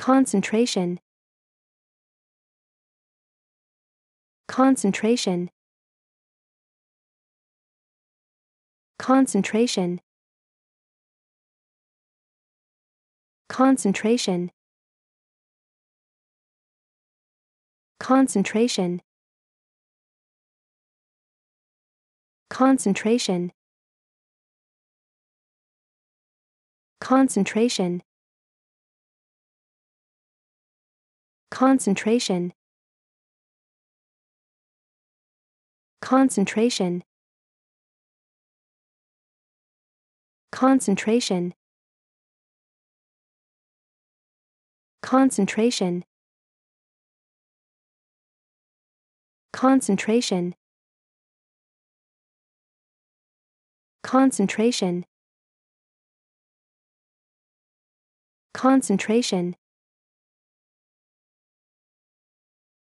concentration concentration concentration concentration concentration concentration concentration concentration concentration concentration concentration concentration concentration concentration